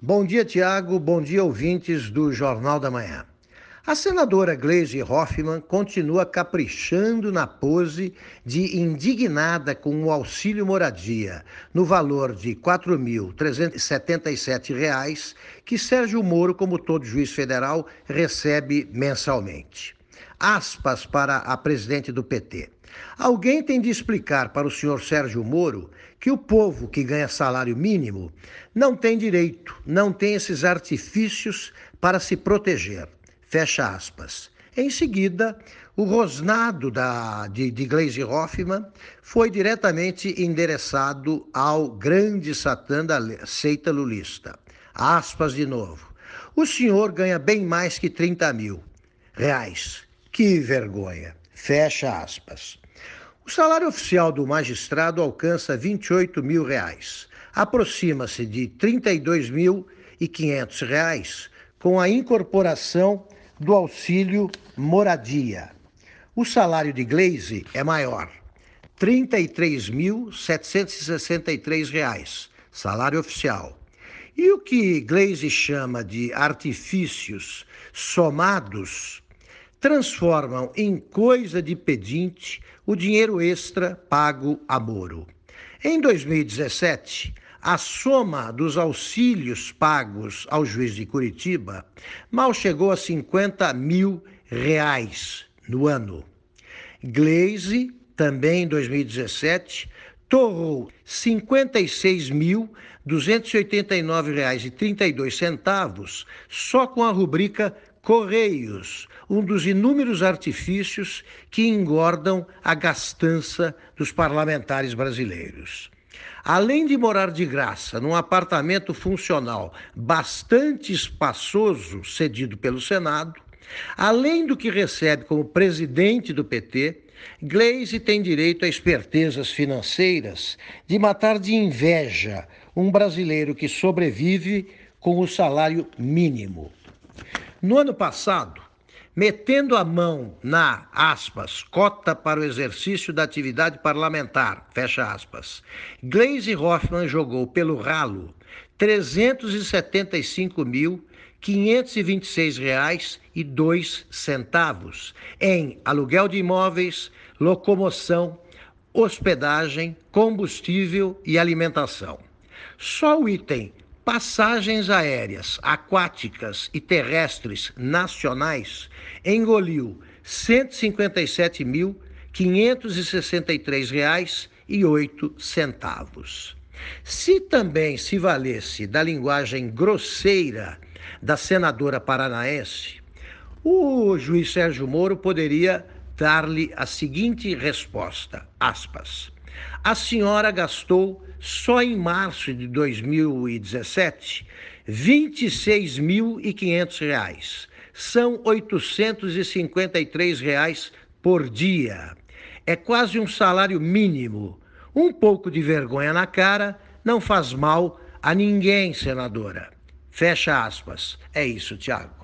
Bom dia, Tiago. Bom dia, ouvintes do Jornal da Manhã. A senadora Gleisi Hoffmann continua caprichando na pose de indignada com o auxílio moradia, no valor de R$ reais que Sérgio Moro, como todo juiz federal, recebe mensalmente. Aspas para a presidente do PT. Alguém tem de explicar para o senhor Sérgio Moro que o povo que ganha salário mínimo não tem direito, não tem esses artifícios para se proteger. Fecha aspas. Em seguida, o rosnado da, de, de Glaze Hoffman foi diretamente endereçado ao grande satã da seita lulista. Aspas de novo. O senhor ganha bem mais que 30 mil reais. Que vergonha! Fecha aspas. O salário oficial do magistrado alcança 28 mil reais, aproxima-se de 32 mil e reais com a incorporação do auxílio moradia. O salário de Glaze é maior, R$ reais, salário oficial. E o que Glaze chama de artifícios somados transformam em coisa de pedinte o dinheiro extra pago a Moro. Em 2017, a soma dos auxílios pagos ao juiz de Curitiba mal chegou a 50 mil reais no ano. Glaze, também em 2017, torrou R$ 56.289,32 só com a rubrica Correios, um dos inúmeros artifícios que engordam a gastança dos parlamentares brasileiros. Além de morar de graça num apartamento funcional bastante espaçoso cedido pelo Senado, além do que recebe como presidente do PT, Gleisi tem direito a espertezas financeiras de matar de inveja um brasileiro que sobrevive com o salário mínimo. No ano passado, metendo a mão na, aspas, cota para o exercício da atividade parlamentar, fecha aspas, Gleisi Hoffmann jogou pelo ralo R$ 375.526,02 em aluguel de imóveis, locomoção, hospedagem, combustível e alimentação. Só o item passagens aéreas, aquáticas e terrestres nacionais, engoliu R$ 157.563,08. Se também se valesse da linguagem grosseira da senadora paranaense, o juiz Sérgio Moro poderia dar-lhe a seguinte resposta: aspas. A senhora gastou só em março de 2017 26.500 reais. São 853 reais por dia. É quase um salário mínimo. Um pouco de vergonha na cara não faz mal a ninguém, senadora. Fecha aspas. É isso, Tiago.